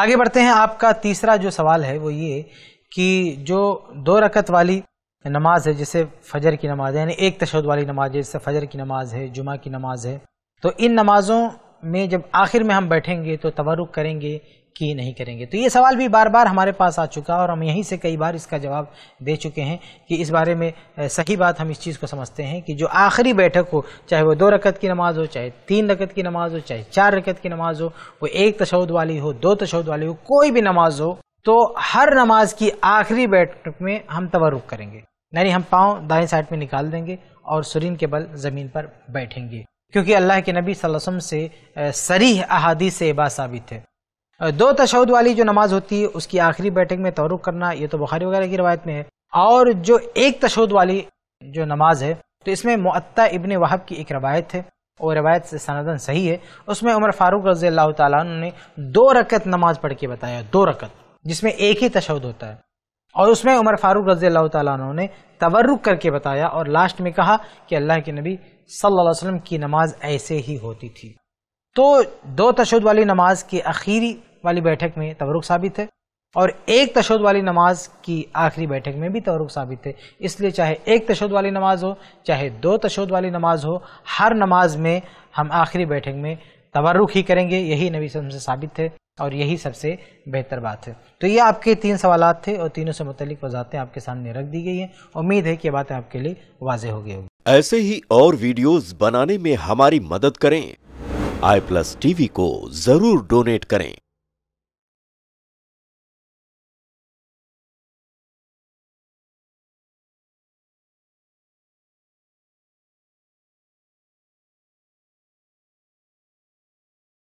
आगे बढ़ते हैं आपका तीसरा जो सवाल है वो ये कि जो दो रकत वाली नमाज है जैसे फजर की नमाज है यानी एक तशद वाली नमाज है जैसे फजर की नमाज है जुमा की नमाज है तो इन नमाज़ों में जब आखिर में हम बैठेंगे तो तवरुक करेंगे कि नहीं करेंगे तो ये सवाल भी बार बार हमारे पास आ चुका और हम यहीं से कई बार इसका जवाब दे चुके हैं कि इस बारे में सही बात हम इस चीज़ को समझते हैं कि जो आखिरी बैठक हो चाहे वो दो रकत की नमाज हो चाहे तीन रकत की नमाज हो चाहे चार रकत की नमाज हो वो एक तशद वाली हो दो तशद वाली हो कोई भी नमाज हो तो हर नमाज की आखिरी बैठक में हम तवरुक करेंगे यानी हम पाँव दाएं साइड में निकाल देंगे और सुरीन के बल ज़मीन पर बैठेंगे क्योंकि अल्लाह के नबी वसल्लम से सरीह अहादी से एबा साबित है दो तशद वाली जो नमाज होती है उसकी आखिरी बैठक में तहरुक करना ये तो बुखारी वगैरह की रवायत में है और जो एक तशद वाली जो नमाज है तो इसमें मअत्ता इबन वहाब की एक रवायत है और रवायत से सनदन सही है उसमें उमर फारूक रजी अल्लाह तुमने ने दो रकत नमाज पढ़ के बताया दो रकत जिसमें एक ही तशद होता है और उसमें उमर फारूक रजी अल्लाह तुमने ने करके बताया और लास्ट में कहा कि अल्लाह के नबी सल्लल्लाहु वसलम की नमाज ऐसे ही होती थी तो दो तशद वाली नमाज की आखिरी वाली बैठक में तवरुक साबित है और एक तशद वाली नमाज की आखिरी बैठक में भी तवरुक साबित है इसलिए चाहे एक तशद वाली नमाज हो चाहे दो तशद वाली नमाज हो हर नमाज में हम आखिरी बैठक में तवरुक ही करेंगे यही नबी से साबित है और यही सबसे बेहतर बात है तो ये आपके तीन सवाल थे और तीनों से मुतल वजातें आपके सामने रख दी गई हैं उम्मीद है कि ये बातें आपके लिए वाज हो गई होगी ऐसे ही और वीडियोस बनाने में हमारी मदद करें आई प्लस टीवी को जरूर डोनेट करें